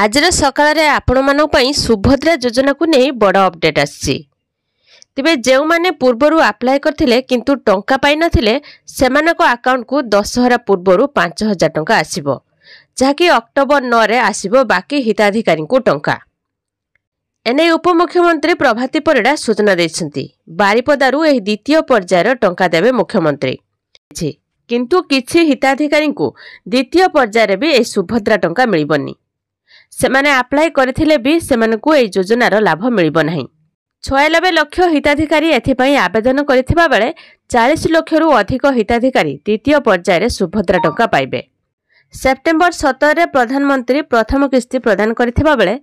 ଆଜିର ସକାଳରେ ଆପଣମାନଙ୍କ ପାଇଁ ସୁଭଦ୍ରା ଯୋଜନାକୁ ନେଇ ବଡ଼ ଅପଡ଼େଟ୍ ଆସିଛି ତେବେ ଯେଉଁମାନେ ପୂର୍ବରୁ ଆପ୍ଲାଏ କରିଥିଲେ କିନ୍ତୁ ଟଙ୍କା ପାଇନଥିଲେ ସେମାନଙ୍କ ଆକାଉଣ୍ଟକୁ ଦଶହରା ପୂର୍ବରୁ ପାଞ୍ଚ ହଜାର ଟଙ୍କା ଆସିବ ଯାହାକି ଅକ୍ଟୋବର ନଅରେ ଆସିବ ବାକି ହିତାଧିକାରୀଙ୍କୁ ଟଙ୍କା ଏନେଇ ଉପମୁଖ୍ୟମନ୍ତ୍ରୀ ପ୍ରଭାତୀ ପରିଡ଼ା ସୂଚନା ଦେଇଛନ୍ତି ବାରିପଦାରୁ ଏହି ଦ୍ୱିତୀୟ ପର୍ଯ୍ୟାୟର ଟଙ୍କା ଦେବେ ମୁଖ୍ୟମନ୍ତ୍ରୀ କିନ୍ତୁ କିଛି ହିତାଧିକାରୀଙ୍କୁ ଦ୍ୱିତୀୟ ପର୍ଯ୍ୟାୟରେ ବି ଏହି ସୁଭଦ୍ରା ଟଙ୍କା ମିଳିବନି ସେମାନେ ଆପ୍ଲାଏ କରିଥିଲେ ବି ସେମାନଙ୍କୁ ଏହି ଯୋଜନାର ଲାଭ ମିଳିବ ନାହିଁ ଛୟାନବେ ଲକ୍ଷ ହିତାଧିକାରୀ ଏଥିପାଇଁ ଆବେଦନ କରିଥିବା ବେଳେ ଚାଳିଶ ଲକ୍ଷରୁ ଅଧିକ ହିତାଧିକାରୀ ଦ୍ୱିତୀୟ ପର୍ଯ୍ୟାୟରେ ସୁଭଦ୍ରା ଟଙ୍କା ପାଇବେ ସେପ୍ଟେମ୍ବର ସତରରେ ପ୍ରଧାନମନ୍ତ୍ରୀ ପ୍ରଥମ କିସ୍ତି ପ୍ରଦାନ କରିଥିବା ବେଳେ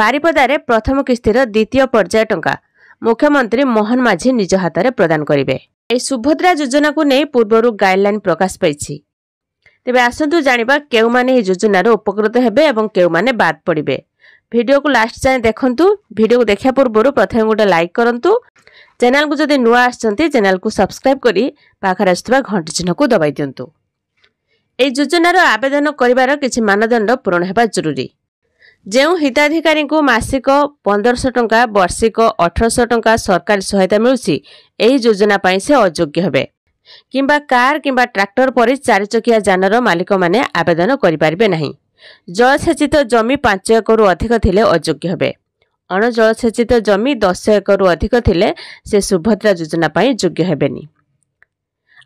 ବାରିପଦାରେ ପ୍ରଥମ କିସ୍ତିର ଦ୍ୱିତୀୟ ପର୍ଯ୍ୟାୟ ଟଙ୍କା ମୁଖ୍ୟମନ୍ତ୍ରୀ ମୋହନ ମାଝୀ ନିଜ ହାତରେ ପ୍ରଦାନ କରିବେ ଏହି ସୁଭଦ୍ରା ଯୋଜନାକୁ ନେଇ ପୂର୍ବରୁ ଗାଇଡ୍ଲାଇନ୍ ପ୍ରକାଶ ପାଇଛି ତେବେ ଆସନ୍ତୁ ଜାଣିବା କେଉଁମାନେ ଏହି ଯୋଜନାରେ ଉପକୃତ ହେବେ ଏବଂ କେଉଁମାନେ ବାଦ୍ ପଡ଼ିବେ ଭିଡ଼ିଓକୁ ଲାଷ୍ଟ ଯାଏଁ ଦେଖନ୍ତୁ ଭିଡ଼ିଓକୁ ଦେଖିବା ପୂର୍ବରୁ ପ୍ରଥମେ ଗୋଟେ ଲାଇକ୍ କରନ୍ତୁ ଚ୍ୟାନେଲକୁ ଯଦି ନୂଆ ଆସିଛନ୍ତି ଚ୍ୟାନେଲକୁ ସବସ୍କ୍ରାଇବ୍ କରି ପାଖରେ ଆସୁଥିବା ଘଣ୍ଟି ଚିହ୍ନକୁ ଦବାଇ ଦିଅନ୍ତୁ ଏହି ଯୋଜନାର ଆବେଦନ କରିବାର କିଛି ମାନଦଣ୍ଡ ପୂରଣ ହେବା ଜରୁରୀ ଯେଉଁ ହିତାଧିକାରୀଙ୍କୁ ମାସିକ ପନ୍ଦରଶହ ଟଙ୍କା ବାର୍ଷିକ ଅଠରଶହ ଟଙ୍କା ସରକାରୀ ସହାୟତା ମିଳୁଛି ଏହି ଯୋଜନା ପାଇଁ ସେ ଅଯୋଗ୍ୟ ହେବେ କିମ୍ବା କାର୍ କିମ୍ବା ଟ୍ରାକ୍ଟର ପରି ଚାରିଚକିଆ ଯାନର ମାଲିକମାନେ ଆବେଦନ କରିପାରିବେ ନାହିଁ ଜଳସେଚିତ ଜମି ପାଞ୍ଚ ଏକରରୁ ଅଧିକ ଥିଲେ ଅଯୋଗ୍ୟ ହେବେ ଅଣଜଳସେଚିତ ଜମି ଦଶ ଏକରରୁ ଅଧିକ ଥିଲେ ସେ ସୁଭଦ୍ରା ଯୋଜନା ପାଇଁ ଯୋଗ୍ୟ ହେବେନି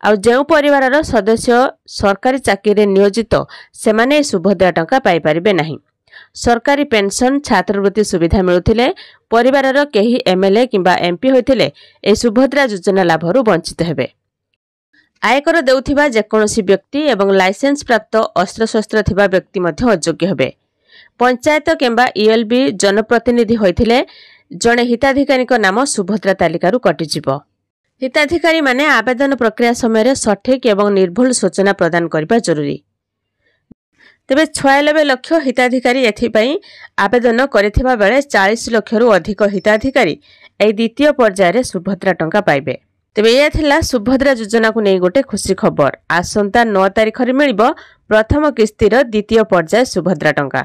ଆଉ ଯେଉଁ ପରିବାରର ସଦସ୍ୟ ସରକାରୀ ଚାକିରିରେ ନିୟୋଜିତ ସେମାନେ ସୁଭଦ୍ରା ଟଙ୍କା ପାଇପାରିବେ ନାହିଁ ସରକାରୀ ପେନ୍ସନ୍ ଛାତ୍ରବୃତ୍ତି ସୁବିଧା ମିଳୁଥିଲେ ପରିବାରର କେହି ଏମ୍ଏଲ୍ଏ କିମ୍ବା ଏମ୍ପି ହୋଇଥିଲେ ଏହି ସୁଭଦ୍ରା ଯୋଜନା ଲାଭରୁ ବଞ୍ଚିତ ହେବେ আয়কর দেউথিবা যেকোনসি ব্যক্তি এবং লাইসেন্স প্রাপ্ত অস্ত্রশস্ত্র থিবা ব্যক্তি মধ্যে অযোগ্য হবে পঞ্চায়েত কিংবা ইএলবি জনপ্রতিনিধি হয়েছে জনে হিতাধিকারী নাম সুভদ্রা তালিকার কটিযোগ হিতাধিকারী মানে আবেদন প্রক্রিয়া সময়ের সঠিক এবং নির্ভুল সূচনা প্রদান করা জরুরি তবে ছয়ানবে লক্ষ হিতাধিকারী এথিপাই আবেদন করে চাশ লক্ষর অধিক হিতাধিকারী এই দ্বিতীয় পর্যায়ে সুভদ্রা টঙ্কা পাইবে ତେବେ ଏହା ଥିଲା ସୁଭଦ୍ରା ଯୋଜନାକୁ ନେଇ ଗୋଟିଏ ଖୁସି ଖବର ଆସନ୍ତା ନଅ ତାରିଖରେ ମିଳିବ ପ୍ରଥମ କିସ୍ତିର ଦ୍ୱିତୀୟ ପର୍ଯ୍ୟାୟ ସୁଭଦ୍ରା ଟଙ୍କା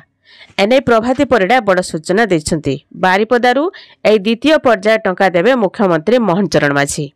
ଏନେଇ ପ୍ରଭାତୀ ପରିଡ଼ା ବଡ଼ ସୂଚନା ଦେଇଛନ୍ତି ବାରିପଦାରୁ ଏହି ଦ୍ୱିତୀୟ ପର୍ଯ୍ୟାୟ ଟଙ୍କା ଦେବେ ମୁଖ୍ୟମନ୍ତ୍ରୀ ମୋହନ ଚରଣ ମାଝୀ